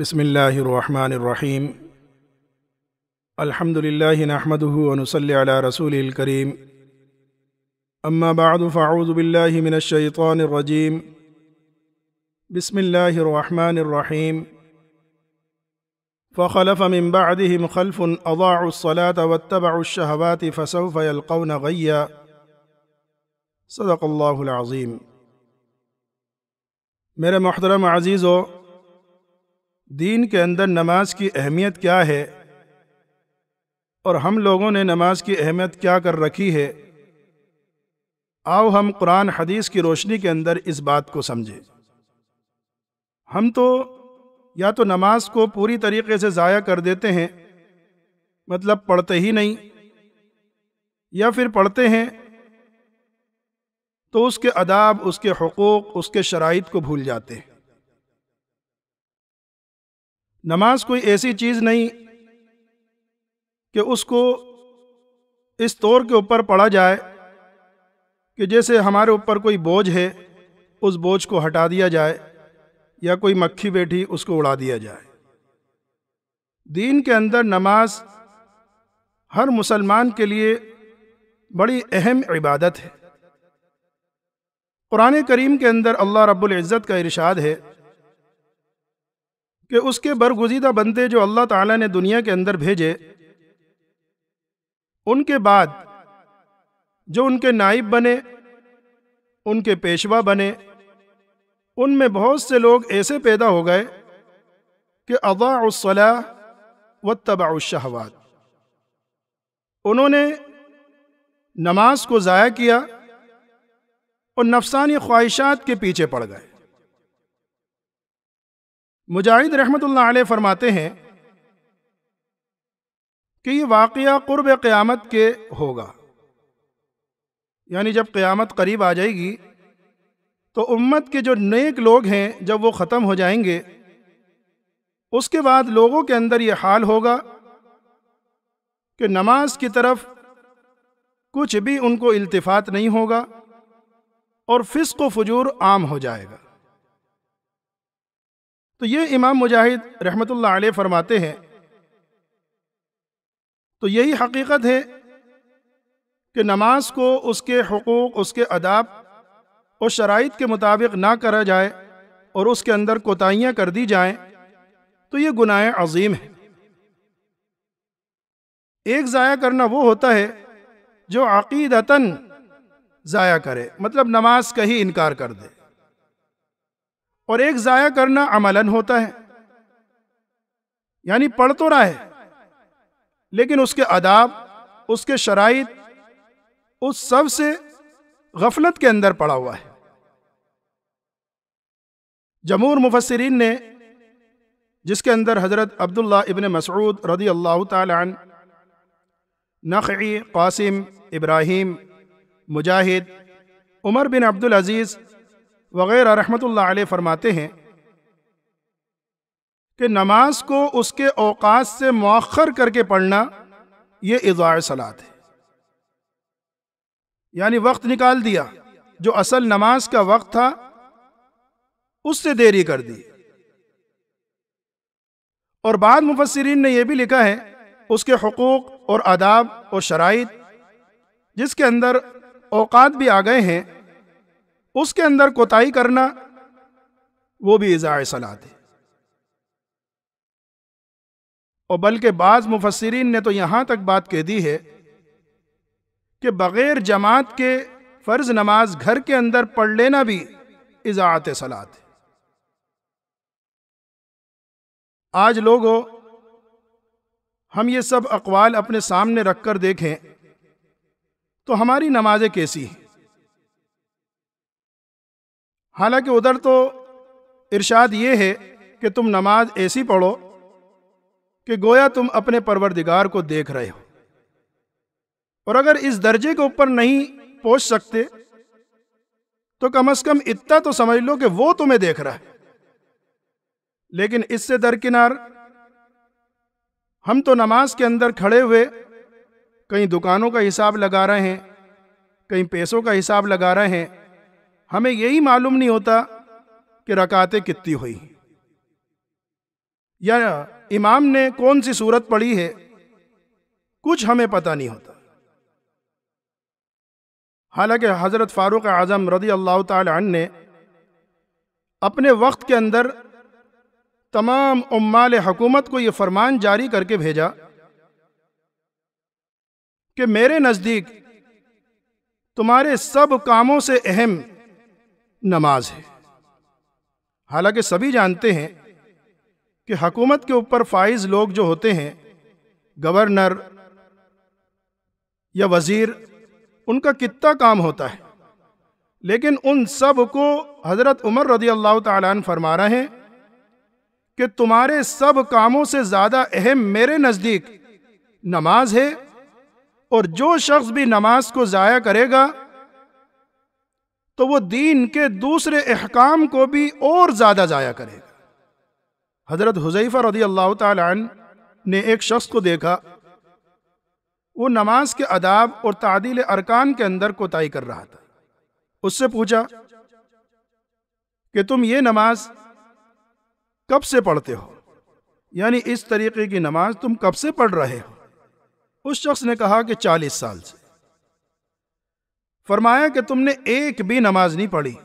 بسم الله الرحمن الرحيم الحمد لله نحمده ونصلي على رسوله الكريم أما بعد فأعوذ بالله من الشيطان الرجيم بسم الله الرحمن الرحيم فخلف من بعدهم خلف أضاعوا الصلاة واتبعوا الشهوات فسوف يلقون غيا صدق الله العظيم میرے محترم عزیزو दीन के अंदर नमाज की अहमियत क्या है और हम लोगों ने नमाज की अहमियत क्या कर रखी है आओ हम कुरान हदीस की रोशनी के अंदर इस बात को समझें हम तो या तो नमाज को पूरी तरीके से ज़ाया कर देते हैं मतलब पढ़ते ही नहीं या फिर पढ़ते हैं तो उसके अदाब उसके हकूक़ उसके शराइत को भूल जाते हैं नमाज कोई ऐसी चीज़ नहीं कि उसको इस तौर के ऊपर पढ़ा जाए कि जैसे हमारे ऊपर कोई बोझ है उस बोझ को हटा दिया जाए या कोई मक्खी बैठी उसको उड़ा दिया जाए दीन के अंदर नमाज हर मुसलमान के लिए बड़ी अहम इबादत है कुरान करीम के अंदर अल्लाह रब्बुल इज़्ज़त का इरशाद है कि उसके बरगुजीदा बंदे जो अल्लाह ताला ने दुनिया के अंदर भेजे उनके बाद जो उनके नाइब बने उनके पेशवा बने उनमें बहुत से लोग ऐसे पैदा हो गए कि अवासला व तबाउशहवात उन्होंने नमाज को ज़ाया किया और नफसानी ख्वाहिशात के पीछे पड़ गए मुजाहिद रहमत फरमाते हैं कि ये वाक़ क़ुरब क़्यामत के होगा यानी जब क़्यामत करीब आ जाएगी तो उम्मत के जो नेक लोग हैं जब वो ख़त्म हो जाएंगे उसके बाद लोगों के अंदर ये हाल होगा कि नमाज की तरफ कुछ भी उनको इल्तफात नहीं होगा और फिस्क फजूर आम हो जाएगा तो ये इमाम मुजाहिद रहमत अलैह फरमाते हैं तो यही हकीकत है कि नमाज को उसके हकूक़ उसके अदाब और शराइत के मुताबिक ना करा जाए और उसके अंदर कोताहियाँ कर दी जाएँ तो ये गुनाह अजीम है एक ज़ाया करना वो होता है जो अकीदता ज़ाया करे मतलब नमाज का ही इनकार कर दे और एक ज़ाया करना अमलन होता है यानी पढ़ तो रहा है लेकिन उसके आदाब उसके शराइ उस सब से गफलत के अंदर पड़ा हुआ है जमूर मुफसरीन ने जिसके अंदर हज़रत अब्दुल्ला इबन मसरूद रदी अल्लाह तख़ी कासिम इब्राहिम मुजाहिद उमर बिन अब्दुल अज़ीज़ वगैरह रहमत फरमाते हैं कि नमाज को उसके अवकात से मौखर करके पढ़ना ये इजार सलात है यानी वक्त निकाल दिया जो असल नमाज का वक्त था उससे देरी कर दी और बाद मुफसरीन ने यह भी लिखा है उसके हकूक़ और आदाब और शराइ जिसके अंदर औकात भी आ गए हैं उसके अंदर कोताही करना वो भी इज़ाए सलात है और बल्कि बाज़ मुफसरीन ने तो यहाँ तक बात कह दी है कि बग़ैर जमात के फ़र्ज़ नमाज घर के अंदर पढ़ लेना भी इज़ात सलात है आज लोगों हम ये सब अकवाल अपने सामने रख कर देखें तो हमारी नमाज़ें कैसी हैं हालांकि उधर तो इरशाद ये है कि तुम नमाज ऐसी पढ़ो कि गोया तुम अपने परवरदिगार को देख रहे हो और अगर इस दर्जे के ऊपर नहीं पहुंच सकते तो कम से कम इतना तो समझ लो कि वो तुम्हें देख रहा है लेकिन इससे दरकिनार हम तो नमाज के अंदर खड़े हुए कहीं दुकानों का हिसाब लगा रहे हैं कहीं पैसों का हिसाब लगा रहे हैं हमें यही मालूम नहीं होता कि रकातें कितनी हुई या इमाम ने कौन सी सूरत पढ़ी है कुछ हमें पता नहीं होता हालांकि हज़रत फ़ारूक आज़म रदी अल्लाह तन ने अपने वक्त के अंदर तमाम उम्माल हकूमत को यह फरमान जारी करके भेजा कि मेरे नज़दीक तुम्हारे सब कामों से अहम नमाज है हालांकि सभी जानते हैं कि हकूमत के ऊपर फाइज लोग जो होते हैं गवर्नर या वज़ीर उनका कितना काम होता है लेकिन उन सब को हज़रत उमर रजी अल्लाह तरमा फरमा रहे हैं कि तुम्हारे सब कामों से ज़्यादा अहम मेरे नज़दीक नमाज है और जो शख्स भी नमाज को ज़ाया करेगा तो वो दीन के दूसरे अहकाम को भी और ज़्यादा ज़ाया करेगा हज़रत हुज़ैफ़ा रदी अल्लाह तन ने एक शख्स को देखा वो नमाज के अदाब और तादिल अरकान के अंदर कोताही कर रहा था उससे पूछा कि तुम ये नमाज कब से पढ़ते हो यानी इस तरीके की नमाज तुम कब से पढ़ रहे हो उस शख्स ने कहा कि चालीस साल से फरमाया कि तुमने एक भी नमाज नहीं पढ़ी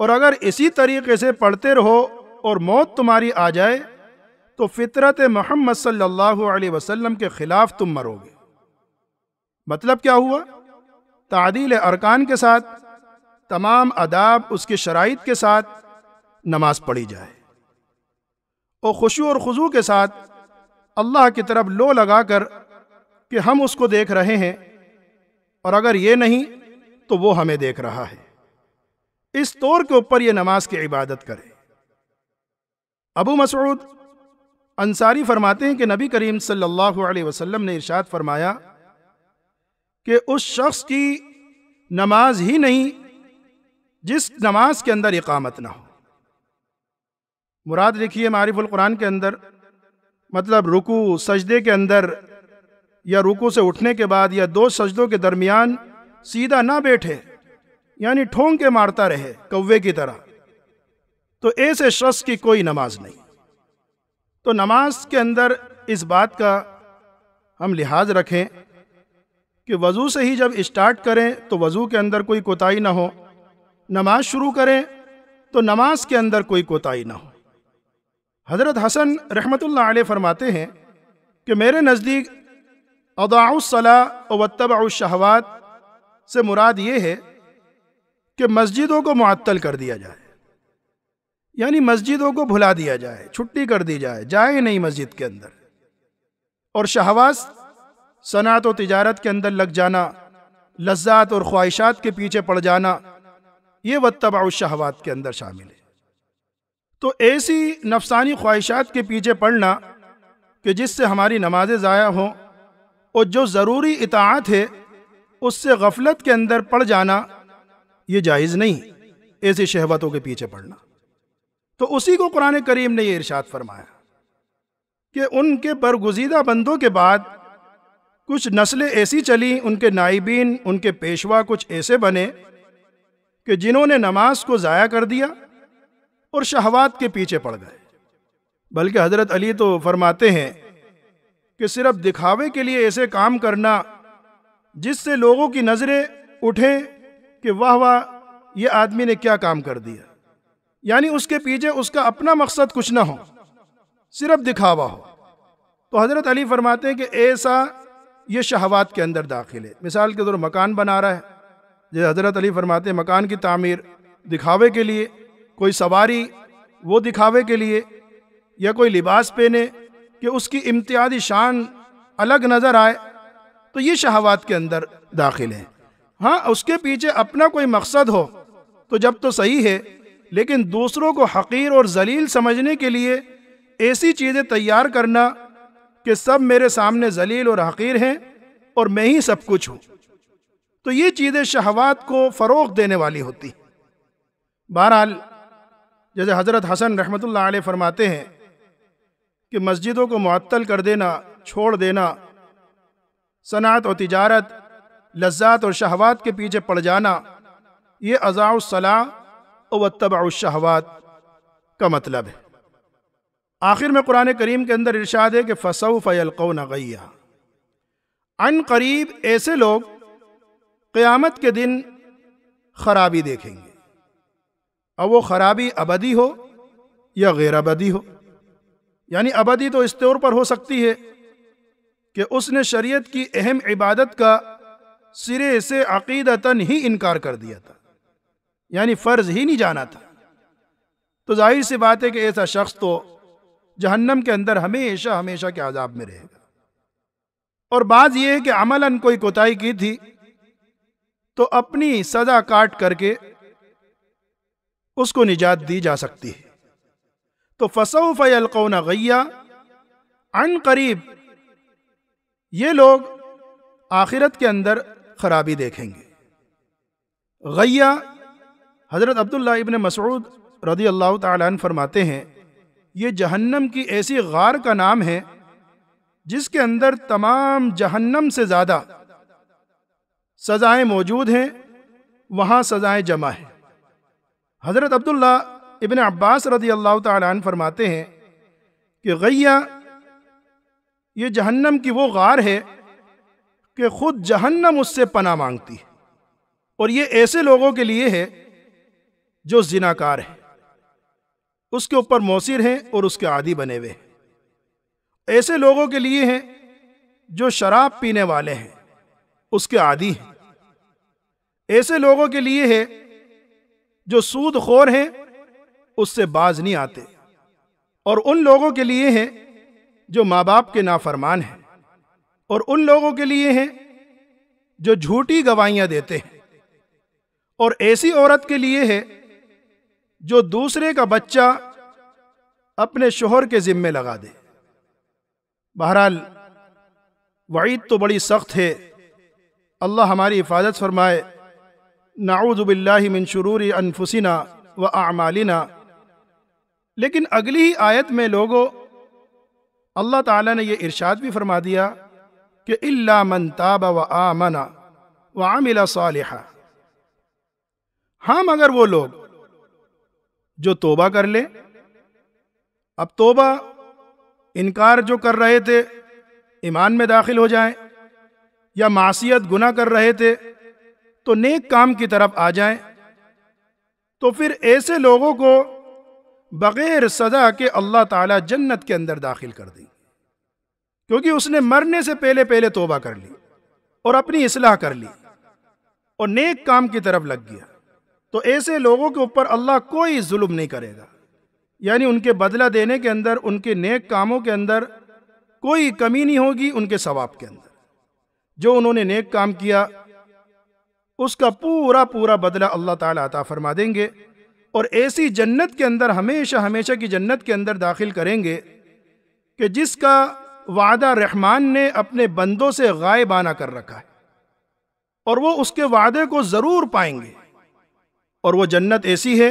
और अगर इसी तरीके से पढ़ते रहो और मौत तुम्हारी आ जाए तो फितरत मोहम्मद सल्लल्लाहु अलैहि वसल्लम के ख़िलाफ़ तुम मरोगे मतलब क्या हुआ तादील अरकान के साथ तमाम आदाब उसके शराइ के साथ नमाज पढ़ी जाए और खुशी और खुजू के साथ अल्लाह की तरफ लो लगाकर कि हम उसको देख रहे हैं और अगर ये नहीं तो वो हमें देख रहा है इस तौर के ऊपर ये नमाज की इबादत करे अबू मसूद अंसारी फरमाते हैं कि नबी करीम सल्लल्लाहु अलैहि वसल्लम ने इरशाद फरमाया कि उस शख्स की नमाज ही नहीं जिस नमाज के अंदर इकामत ना हो मुराद लिखिए मारिफुल कुरान के अंदर मतलब रुकू सजदे के अंदर या रुकू से उठने के बाद या दो सजदों के दरमियान सीधा ना बैठे यानी ठोंग के मारता रहे कौवे की तरह तो ऐसे शख्स की कोई नमाज नहीं तो नमाज के अंदर इस बात का हम लिहाज रखें कि वज़ू से ही जब स्टार्ट करें तो वज़ू के अंदर कोई कोताही ना हो नमाज शुरू करें तो नमाज के अंदर कोई कोताही ना हो हज़रत हसन रहमतुल्लाह अलैह फरमाते हैं कि मेरे नज़दीक अदाउसला वतबाशहवात से मुराद ये है कि मस्जिदों को मअतल कर दिया जाए यानी मस्जिदों को भुला दिया जाए छुट्टी कर दी जाए जाए नहीं मस्जिद के अंदर और शहवास सनात और तिजारत के अंदर लग जाना लज्जात और ख्वाहिशात के पीछे पड़ जाना ये वतबाशहवात के अंदर शामिल है तो ऐसी नफसानी ख्वाहिशात के पीछे पड़ना कि जिससे हमारी नमाजें ज़ाया हों और जो ज़रूरी इतात है उससे गफलत के अंदर पड़ जाना ये जायज़ नहीं ऐसी शहवतों के पीछे पड़ना तो उसी को कुरान करीम ने यह इर्शाद फरमाया कि उनके बरगुजीदा बंदों के बाद कुछ नस्लें ऐसी चली उनके नाइबीन उनके पेशवा कुछ ऐसे बने कि जिन्होंने नमाज को ज़ाया कर दिया और शहवात के पीछे पड़ गए बल्कि हज़रत अली तो फरमाते हैं कि सिर्फ दिखावे के लिए ऐसे काम करना जिससे लोगों की नज़रें उठें कि वाह वाह ये आदमी ने क्या काम कर दिया यानी उसके पीछे उसका अपना मकसद कुछ ना हो सिर्फ दिखावा हो तो हज़रत अली फरमाते हैं कि ऐसा ये शहवात के अंदर दाखिल है मिसाल के तौर मकान बना रहा है जैसे हज़रत अली फरमाते हैं मकान की तामीर दिखावे के लिए कोई सवारी वो दिखावे के लिए या कोई लिबास पहने कि उसकी इम्तियादी शान अलग नज़र आए तो ये शहवात के अंदर दाखिल है हाँ उसके पीछे अपना कोई मकसद हो तो जब तो सही है लेकिन दूसरों को हकीर और जलील समझने के लिए ऐसी चीज़ें तैयार करना कि सब मेरे सामने जलील और हकीर हैं और मैं ही सब कुछ हूँ तो ये चीज़ें शहवात को फ़रोग देने वाली होती बहरहाल जैसे हज़रत हसन रहमत ला फरमाते हैं कि मस्जिदों को मअतल कर देना छोड़ देना सनात और तिजारत लज्जात और शहवात के पीछे पड़ जाना ये अज़ाउसला व तबाउशहवात का मतलब है आखिर में कुरान करीम के अंदर इरशाद है कि फसऊ न गैया अन करीब ऐसे लोग क़्यामत के दिन खराबी देखेंगे और वो खराबी अबदी हो या गैर अबदी हो यानी अबदी तो इस तौर पर हो सकती है कि उसने शरीयत की अहम इबादत का सिरे से अकीदतन ही इनकार कर दिया था यानी फ़र्ज ही नहीं जाना था तो जाहिर सी बात है कि ऐसा शख्स तो जहन्नम के अंदर हमेशा हमेशा के आज़ाब में रहेगा और बात यह है कि अमलन कोई कोताही की थी तो अपनी सज़ा काट करके उसको निजात दी जा सकती है तो फसऊ फ़लकौन गैया अन करीब ये लोग आखिरत के अंदर खराबी देखेंगे गैया हज़रत अब्दुल्ला इबन मसरूद रदी अल्लाह तन फरमाते हैं ये जहन्नम की ऐसी गार का नाम है जिसके अंदर तमाम जहन्नम से ज़्यादा सज़ाएँ मौजूद हैं वहाँ सज़ाएँ जमा हैं हज़रत अब्दुल्ला इबन अब्बास रदी अल्लाह तन फरमाते हैं कि गैया ये जहन्नम की वो गार है कि खुद जहन्नम उससे पना मांगती है और ये ऐसे लोगों के लिए है जो जिनाकार है उसके ऊपर मौसर हैं और उसके आदि बने हुए हैं ऐसे लोगों के लिए हैं जो शराब पीने वाले हैं उसके आदि हैं ऐसे लोगों के लिए है जो सूद खोर हैं उससे बाज नहीं आते और उन लोगों के लिए हैं जो माँ बाप के नाफरमान हैं और उन लोगों के लिए हैं जो झूठी गवाहियां देते हैं और ऐसी औरत के लिए है जो दूसरे का बच्चा अपने शोहर के ज़िम्मे लगा दे बहरहाल वईद तो बड़ी सख्त है अल्लाह हमारी हिफाजत फरमाए नाऊज़बिल्ला मिन शरूर अनफुसिना व आमालिना लेकिन अगली ही आयत में लोगों अल्लाह ताला ने ये इरशाद भी फरमा दिया कि इल्ला मन ताब व आमना व आमिला सालिहा हाँ मगर वो लोग जो तोबा कर ले अब तोबा इनकार जो कर रहे थे ईमान में दाखिल हो जाएं या मासीत गुना कर रहे थे तो नेक काम की तरफ आ जाएं तो फिर ऐसे लोगों को बग़ैर सज़ा के अल्लाह ताला जन्नत के अंदर दाखिल कर दी क्योंकि उसने मरने से पहले पहले तोबा कर ली और अपनी इसलाह कर ली और नेक काम की तरफ लग गया तो ऐसे लोगों के ऊपर अल्लाह कोई जुल्म नहीं करेगा यानी उनके बदला देने के अंदर उनके नेक कामों के अंदर कोई कमी नहीं होगी उनके सवाब के अंदर जो उन्होंने नेक काम किया उसका पूरा पूरा बदला अल्लाह ताला अता फरमा देंगे और ऐसी जन्नत के अंदर हमेशा हमेशा की जन्नत के अंदर दाखिल करेंगे कि जिसका वादा रहमान ने अपने बंदों से गायबाना कर रखा है और वो उसके वादे को ज़रूर पाएंगे और वो जन्नत ऐसी है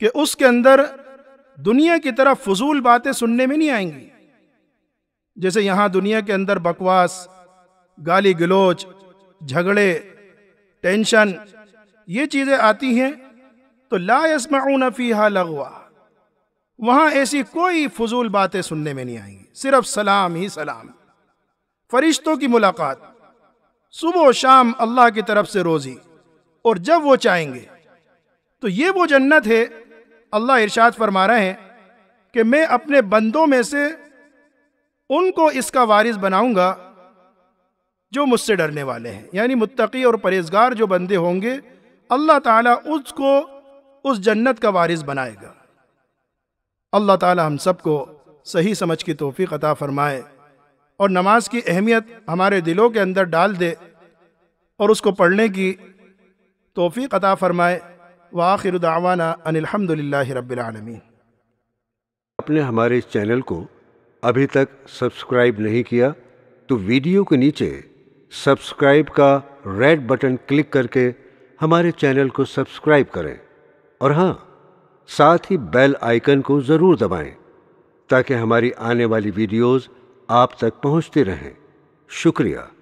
कि उसके अंदर दुनिया की तरह फजूल बातें सुनने में नहीं आएंगी जैसे यहाँ दुनिया के अंदर बकवास गाली गलोच झगड़े टेंशन ये चीज़ें आती हैं तो ला फ़ीहा लगवा वहां ऐसी कोई फजूल बातें सुनने में नहीं आएंगी सिर्फ सलाम ही सलाम फरिश्तों की मुलाकात सुबह शाम अल्लाह की तरफ से रोज़ी और जब वो चाहेंगे तो ये वो जन्नत है अल्लाह इरशाद फरमा रहे हैं कि मैं अपने बंदों में से उनको इसका वारिस बनाऊंगा जो मुझसे डरने वाले हैं यानी मुत्तकी और परहेजगार जो बंदे होंगे अल्लाह ताला उसको उस जन्नत का वारिस बनाएगा अल्लाह ताला हम सबको सही समझ की तोफ़ी अता फरमाए और नमाज की अहमियत हमारे दिलों के अंदर डाल दे और उसको पढ़ने की तोफ़ी अता फरमाए वाखिर दावाना अनिलहमदिल्ला रबालमी आपने हमारे इस चैनल को अभी तक सब्सक्राइब नहीं किया तो वीडियो के नीचे सब्सक्राइब का रेड बटन क्लिक करके हमारे चैनल को सब्सक्राइब करें और हाँ साथ ही बेल आइकन को ज़रूर दबाएं ताकि हमारी आने वाली वीडियोस आप तक पहुंचती रहें शुक्रिया